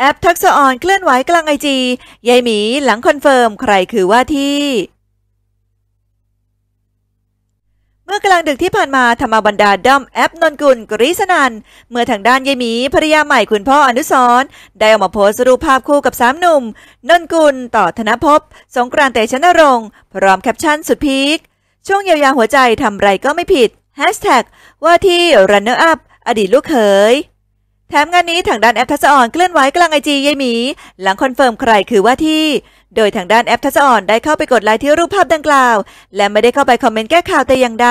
แอป ทักษะออน เคลื่อนไหวกลางไอจียายหมีหลังคอนเฟิร์ม ใครคือว่าที่ เมื่อกลางดึกที่ผ่านมาธรรมบรรดาด้อมแอป นนกุลกริสนัน เมื่อทางด้านยายหมีภรรยาใหม่คุณพ่ออนุสร ได้ออกมาโพสต์รูปภาพคู่กับสามหนุ่มนนกุลต่อธนภพสงกรานต์เตชนรงค์พร้อมแคปชั่นสุดพีคช่วงเยียวยาหัวใจทำไรก็ไม่ผิดแฮชแท็กว่าที่ runner up อดีตลูกเขยแถมงานนี้ทางด้านแอปทัศอ่อนเคลื่อนไหวกลางไอจียายหมีหลังคอนเฟิร์มใครคือว่าที่ โดยทางด้านแอปทัศอ่อนได้เข้าไปกดไลค์ที่รูปภาพดังกล่าว และไม่ได้เข้าไปคอมเมนต์แก้ข่าวแต่อย่างใด